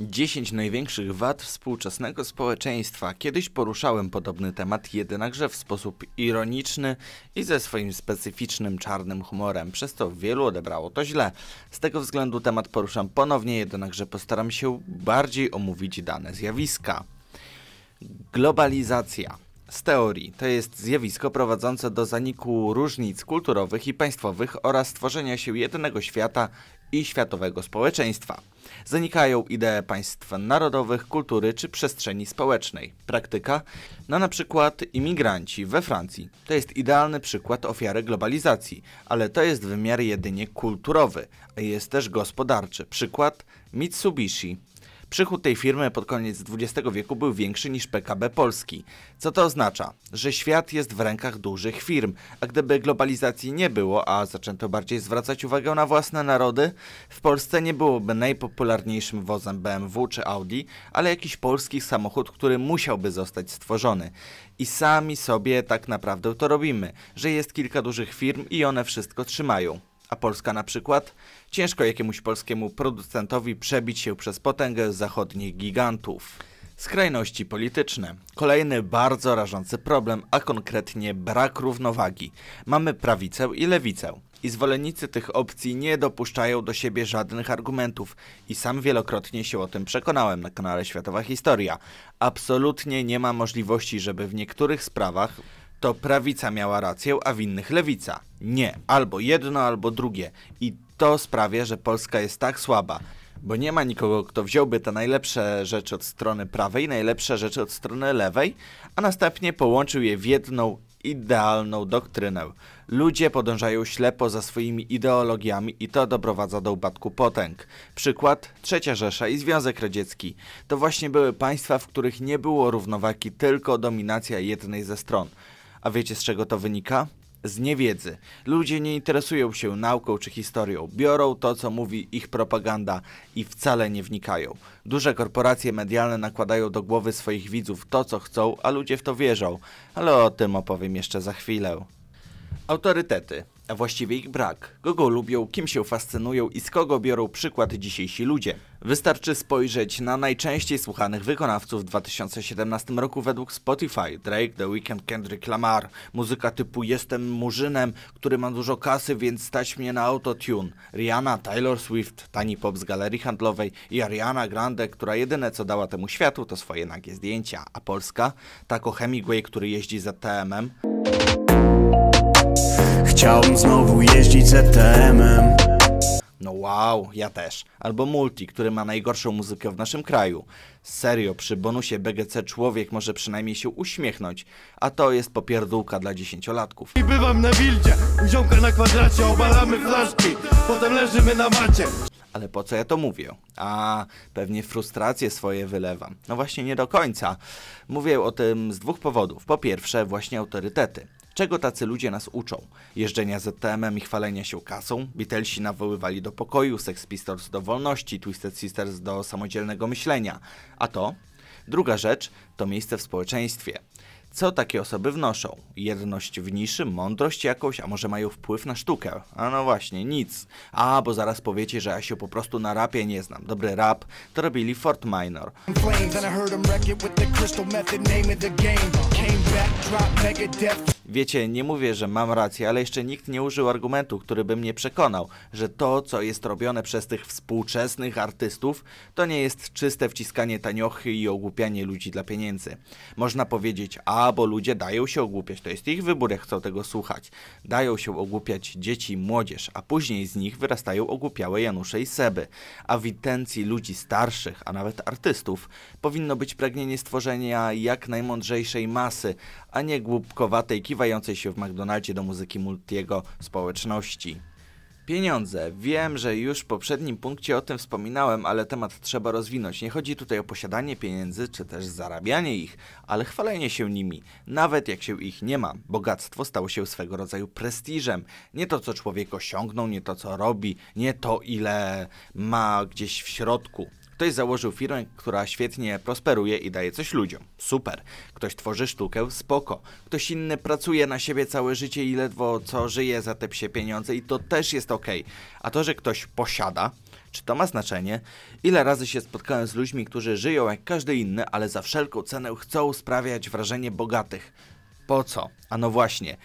10 największych wad współczesnego społeczeństwa. Kiedyś poruszałem podobny temat, jednakże w sposób ironiczny i ze swoim specyficznym czarnym humorem, przez co wielu odebrało to źle. Z tego względu temat poruszam ponownie, jednakże postaram się bardziej omówić dane zjawiska. Globalizacja z teorii. To jest zjawisko prowadzące do zaniku różnic kulturowych i państwowych oraz tworzenia się jednego świata i światowego społeczeństwa. Zanikają idee państw narodowych, kultury czy przestrzeni społecznej. Praktyka? No na przykład imigranci we Francji. To jest idealny przykład ofiary globalizacji, ale to jest wymiar jedynie kulturowy, a jest też gospodarczy. Przykład Mitsubishi Przychód tej firmy pod koniec XX wieku był większy niż PKB Polski. Co to oznacza? Że świat jest w rękach dużych firm, a gdyby globalizacji nie było, a zaczęto bardziej zwracać uwagę na własne narody, w Polsce nie byłoby najpopularniejszym wozem BMW czy Audi, ale jakiś polski samochód, który musiałby zostać stworzony. I sami sobie tak naprawdę to robimy, że jest kilka dużych firm i one wszystko trzymają. A Polska na przykład? Ciężko jakiemuś polskiemu producentowi przebić się przez potęgę zachodnich gigantów. Skrajności polityczne. Kolejny bardzo rażący problem, a konkretnie brak równowagi. Mamy prawicę i lewicę. I zwolennicy tych opcji nie dopuszczają do siebie żadnych argumentów. I sam wielokrotnie się o tym przekonałem na kanale Światowa Historia. Absolutnie nie ma możliwości, żeby w niektórych sprawach to prawica miała rację, a innych lewica. Nie, albo jedno, albo drugie. I to sprawia, że Polska jest tak słaba, bo nie ma nikogo, kto wziąłby te najlepsze rzeczy od strony prawej, najlepsze rzeczy od strony lewej, a następnie połączył je w jedną idealną doktrynę. Ludzie podążają ślepo za swoimi ideologiami i to doprowadza do upadku potęg. Przykład Trzecia Rzesza i Związek Radziecki. To właśnie były państwa, w których nie było równowagi, tylko dominacja jednej ze stron. A wiecie z czego to wynika? Z niewiedzy. Ludzie nie interesują się nauką czy historią, biorą to, co mówi ich propaganda i wcale nie wnikają. Duże korporacje medialne nakładają do głowy swoich widzów to, co chcą, a ludzie w to wierzą, ale o tym opowiem jeszcze za chwilę. Autorytety a właściwie ich brak. Kogo lubią, kim się fascynują i z kogo biorą przykład dzisiejsi ludzie. Wystarczy spojrzeć na najczęściej słuchanych wykonawców w 2017 roku według Spotify. Drake, The Weeknd, Kendrick Lamar. Muzyka typu jestem murzynem, który ma dużo kasy, więc stać mnie na autotune. Rihanna, Taylor Swift, tani pop z galerii handlowej i Ariana Grande, która jedyne co dała temu światu to swoje nagie zdjęcia. A Polska? Tako Hemingway, który jeździ za TMM. Chciałbym znowu jeździć ZTM-em e No wow, ja też. Albo Multi, który ma najgorszą muzykę w naszym kraju. Serio, przy bonusie BGC człowiek może przynajmniej się uśmiechnąć, a to jest popierdółka dla dziesięciolatków. I bywam na wildzie, ziomka na kwadracie, obalamy flaszki, potem leżymy na macie. Ale po co ja to mówię? A, pewnie frustracje swoje wylewam. No właśnie nie do końca. Mówię o tym z dwóch powodów. Po pierwsze, właśnie autorytety. Czego tacy ludzie nas uczą? Jeżdżenia ZTM-em i chwalenia się kasą? Beatlesi nawoływali do pokoju, Sex Pistols do wolności, Twisted Sisters do samodzielnego myślenia. A to? Druga rzecz to miejsce w społeczeństwie. Co takie osoby wnoszą? Jedność w niszy, mądrość jakąś, a może mają wpływ na sztukę? A no właśnie, nic. A, bo zaraz powiecie, że ja się po prostu na rapie nie znam. Dobry rap to robili Fort Minor. Flames, Wiecie, nie mówię, że mam rację, ale jeszcze nikt nie użył argumentu, który by mnie przekonał, że to, co jest robione przez tych współczesnych artystów, to nie jest czyste wciskanie taniochy i ogłupianie ludzi dla pieniędzy. Można powiedzieć, a bo ludzie dają się ogłupiać, to jest ich wybór, jak chcą tego słuchać. Dają się ogłupiać dzieci i młodzież, a później z nich wyrastają ogłupiałe Janusze i Seby. A w intencji ludzi starszych, a nawet artystów, powinno być pragnienie stworzenia jak najmądrzejszej masy, a nie głupkowatej kiwały rozgrywającej się w McDonaldzie do muzyki multiego społeczności. Pieniądze. Wiem, że już w poprzednim punkcie o tym wspominałem, ale temat trzeba rozwinąć. Nie chodzi tutaj o posiadanie pieniędzy czy też zarabianie ich, ale chwalenie się nimi, nawet jak się ich nie ma. Bogactwo stało się swego rodzaju prestiżem. Nie to, co człowiek osiągnął, nie to, co robi, nie to, ile ma gdzieś w środku. Ktoś założył firmę, która świetnie prosperuje i daje coś ludziom. Super. Ktoś tworzy sztukę, spoko. Ktoś inny pracuje na siebie całe życie i ledwo co żyje za te psie pieniądze i to też jest ok. A to, że ktoś posiada, czy to ma znaczenie? Ile razy się spotkałem z ludźmi, którzy żyją jak każdy inny, ale za wszelką cenę chcą sprawiać wrażenie bogatych. Po co? A no właśnie.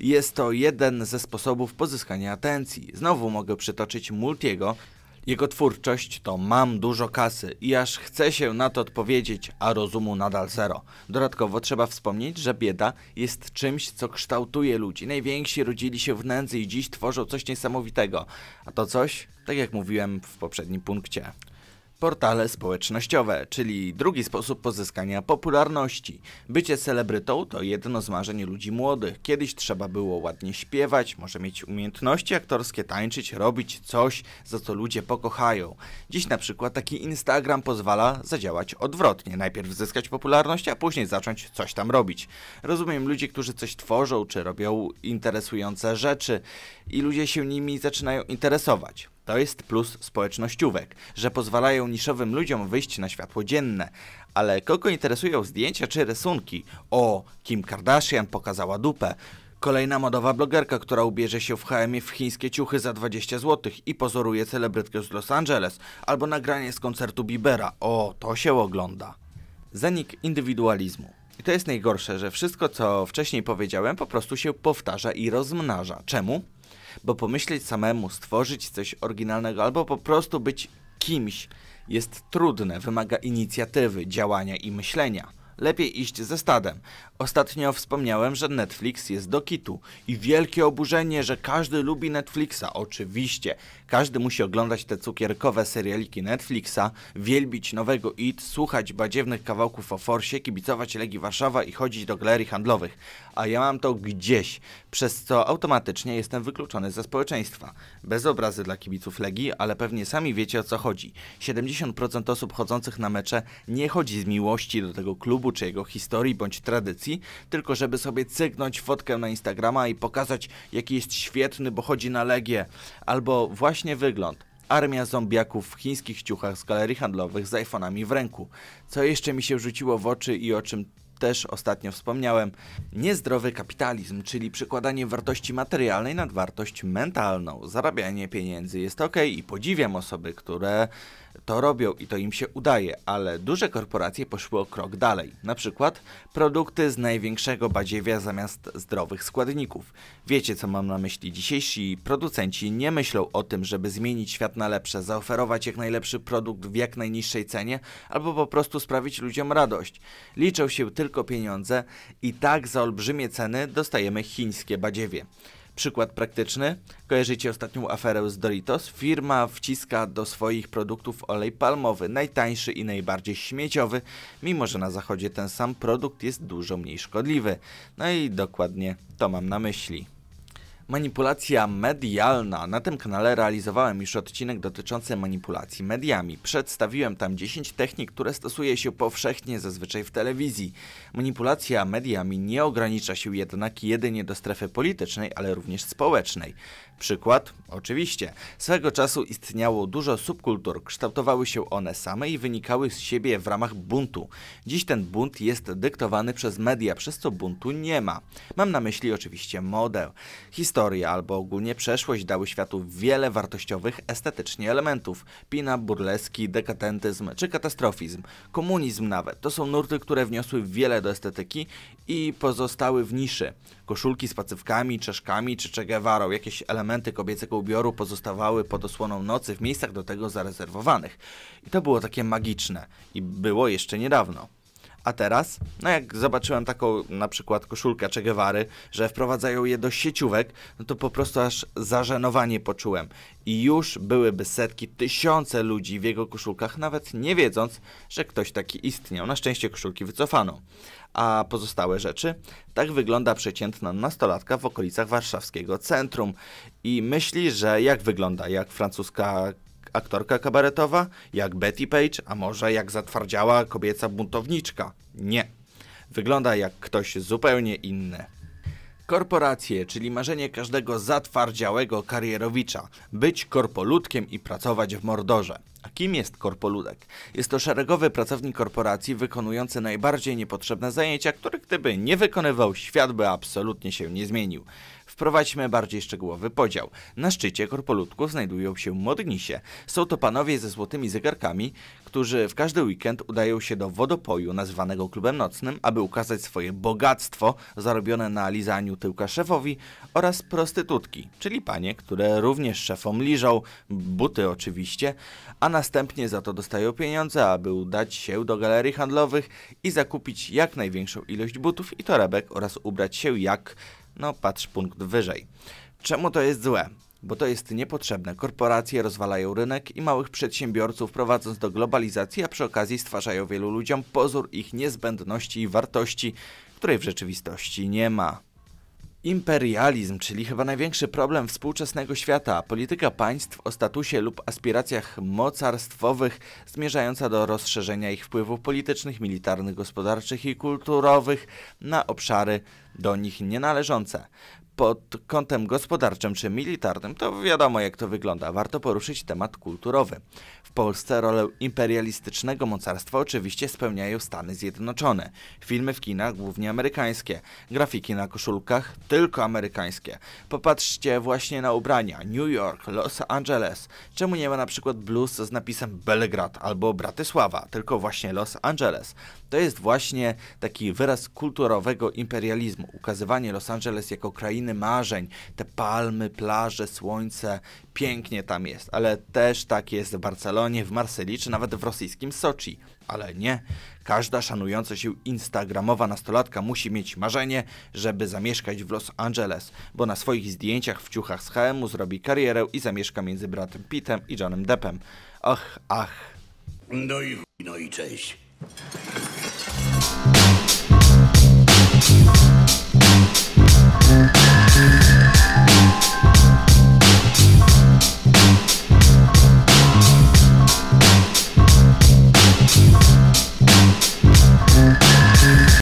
Jest to jeden ze sposobów pozyskania atencji. Znowu mogę przytoczyć Multiego, jego twórczość to mam dużo kasy i aż chcę się na to odpowiedzieć, a rozumu nadal zero. Dodatkowo trzeba wspomnieć, że bieda jest czymś, co kształtuje ludzi. Najwięksi rodzili się w nędzy i dziś tworzą coś niesamowitego. A to coś, tak jak mówiłem w poprzednim punkcie, portale społecznościowe, czyli drugi sposób pozyskania popularności. Bycie celebrytą to jedno z marzeń ludzi młodych. Kiedyś trzeba było ładnie śpiewać, może mieć umiejętności aktorskie, tańczyć, robić coś, za co ludzie pokochają. Dziś na przykład taki Instagram pozwala zadziałać odwrotnie. Najpierw zyskać popularność, a później zacząć coś tam robić. Rozumiem ludzi, którzy coś tworzą czy robią interesujące rzeczy i ludzie się nimi zaczynają interesować. To jest plus społecznościówek, że pozwalają niszowym ludziom wyjść na światło dzienne. Ale kogo interesują zdjęcia czy rysunki? O, Kim Kardashian pokazała dupę. Kolejna modowa blogerka, która ubierze się w HM w chińskie ciuchy za 20 zł i pozoruje celebrytkę z Los Angeles, albo nagranie z koncertu Biebera. O, to się ogląda. Zanik indywidualizmu. I to jest najgorsze, że wszystko co wcześniej powiedziałem po prostu się powtarza i rozmnaża. Czemu? bo pomyśleć samemu, stworzyć coś oryginalnego albo po prostu być kimś jest trudne, wymaga inicjatywy, działania i myślenia. Lepiej iść ze stadem. Ostatnio wspomniałem, że Netflix jest do kitu i wielkie oburzenie, że każdy lubi Netflixa. Oczywiście, każdy musi oglądać te cukierkowe serialiki Netflixa, wielbić nowego IT, słuchać badziewnych kawałków o Forsie, kibicować Legii Warszawa i chodzić do galerii handlowych. A ja mam to gdzieś, przez co automatycznie jestem wykluczony ze społeczeństwa. Bez obrazy dla kibiców Legii, ale pewnie sami wiecie o co chodzi. 70% osób chodzących na mecze nie chodzi z miłości do tego klubu, klubu czy jego historii bądź tradycji, tylko żeby sobie cygnąć fotkę na Instagrama i pokazać, jaki jest świetny, bo chodzi na Legię, albo właśnie wygląd armia zombiaków w chińskich ciuchach z galerii handlowych z iPhone'ami w ręku. Co jeszcze mi się rzuciło w oczy i o czym też ostatnio wspomniałem, niezdrowy kapitalizm, czyli przykładanie wartości materialnej nad wartość mentalną. Zarabianie pieniędzy jest ok i podziwiam osoby, które to robią i to im się udaje, ale duże korporacje poszły o krok dalej. Na przykład produkty z największego badziewia zamiast zdrowych składników. Wiecie co mam na myśli? Dzisiejsi producenci nie myślą o tym, żeby zmienić świat na lepsze, zaoferować jak najlepszy produkt w jak najniższej cenie albo po prostu sprawić ludziom radość. Liczą się tylko pieniądze i tak za olbrzymie ceny dostajemy chińskie badziewie. Przykład praktyczny. Kojarzycie ostatnią aferę z Doritos? Firma wciska do swoich produktów olej palmowy, najtańszy i najbardziej śmieciowy, mimo że na zachodzie ten sam produkt jest dużo mniej szkodliwy. No i dokładnie to mam na myśli. Manipulacja medialna. Na tym kanale realizowałem już odcinek dotyczący manipulacji mediami. Przedstawiłem tam 10 technik, które stosuje się powszechnie zazwyczaj w telewizji. Manipulacja mediami nie ogranicza się jednak jedynie do strefy politycznej, ale również społecznej. Przykład? Oczywiście. Swego czasu istniało dużo subkultur, kształtowały się one same i wynikały z siebie w ramach buntu. Dziś ten bunt jest dyktowany przez media, przez co buntu nie ma. Mam na myśli oczywiście model. Historia historia albo ogólnie przeszłość dały światu wiele wartościowych estetycznie elementów. Pina, burleski, dekadentyzm czy katastrofizm, komunizm nawet. To są nurty, które wniosły wiele do estetyki i pozostały w niszy. Koszulki z pacywkami, czeszkami czy Che jakieś elementy kobiecego ubioru pozostawały pod osłoną nocy w miejscach do tego zarezerwowanych. I to było takie magiczne i było jeszcze niedawno. A teraz, no jak zobaczyłem taką na przykład koszulkę Che Guevary, że wprowadzają je do sieciówek, no to po prostu aż zażenowanie poczułem. I już byłyby setki, tysiące ludzi w jego koszulkach, nawet nie wiedząc, że ktoś taki istniał. Na szczęście koszulki wycofano. A pozostałe rzeczy? Tak wygląda przeciętna nastolatka w okolicach warszawskiego centrum i myśli, że jak wygląda, jak francuska aktorka kabaretowa, jak Betty Page, a może jak zatwardziała kobieca buntowniczka. Nie. Wygląda jak ktoś zupełnie inny. Korporacje, czyli marzenie każdego zatwardziałego karierowicza. Być korpoludkiem i pracować w mordorze. A kim jest korpoludek? Jest to szeregowy pracownik korporacji wykonujący najbardziej niepotrzebne zajęcia, których gdyby nie wykonywał, świat by absolutnie się nie zmienił. Wprowadźmy bardziej szczegółowy podział. Na szczycie korpolutku znajdują się modnisie. Są to panowie ze złotymi zegarkami, którzy w każdy weekend udają się do wodopoju nazywanego klubem nocnym, aby ukazać swoje bogactwo zarobione na lizaniu tyłka szefowi oraz prostytutki, czyli panie, które również szefom liżą, buty oczywiście, a następnie za to dostają pieniądze, aby udać się do galerii handlowych i zakupić jak największą ilość butów i torebek oraz ubrać się jak no patrz punkt wyżej. Czemu to jest złe? Bo to jest niepotrzebne. Korporacje rozwalają rynek i małych przedsiębiorców, prowadząc do globalizacji, a przy okazji stwarzają wielu ludziom pozór ich niezbędności i wartości, której w rzeczywistości nie ma. Imperializm, czyli chyba największy problem współczesnego świata, polityka państw o statusie lub aspiracjach mocarstwowych zmierzająca do rozszerzenia ich wpływów politycznych, militarnych, gospodarczych i kulturowych na obszary do nich nienależące pod kątem gospodarczym czy militarnym, to wiadomo jak to wygląda. Warto poruszyć temat kulturowy. W Polsce rolę imperialistycznego mocarstwa oczywiście spełniają Stany Zjednoczone. Filmy w kinach głównie amerykańskie, grafiki na koszulkach tylko amerykańskie. Popatrzcie właśnie na ubrania New York, Los Angeles. Czemu nie ma na przykład blues z napisem Belgrad albo Bratysława, tylko właśnie Los Angeles. To jest właśnie taki wyraz kulturowego imperializmu. Ukazywanie Los Angeles jako krainy marzeń, te palmy, plaże, słońce, pięknie tam jest, ale też tak jest w Barcelonie, w Marsylii czy nawet w rosyjskim Soczi. Ale nie, każda szanująca się instagramowa nastolatka musi mieć marzenie, żeby zamieszkać w Los Angeles, bo na swoich zdjęciach w ciuchach z hm zrobi karierę i zamieszka między bratem Pitem i Johnem Deppem. Ach, ach. No i no i cześć. Thank you.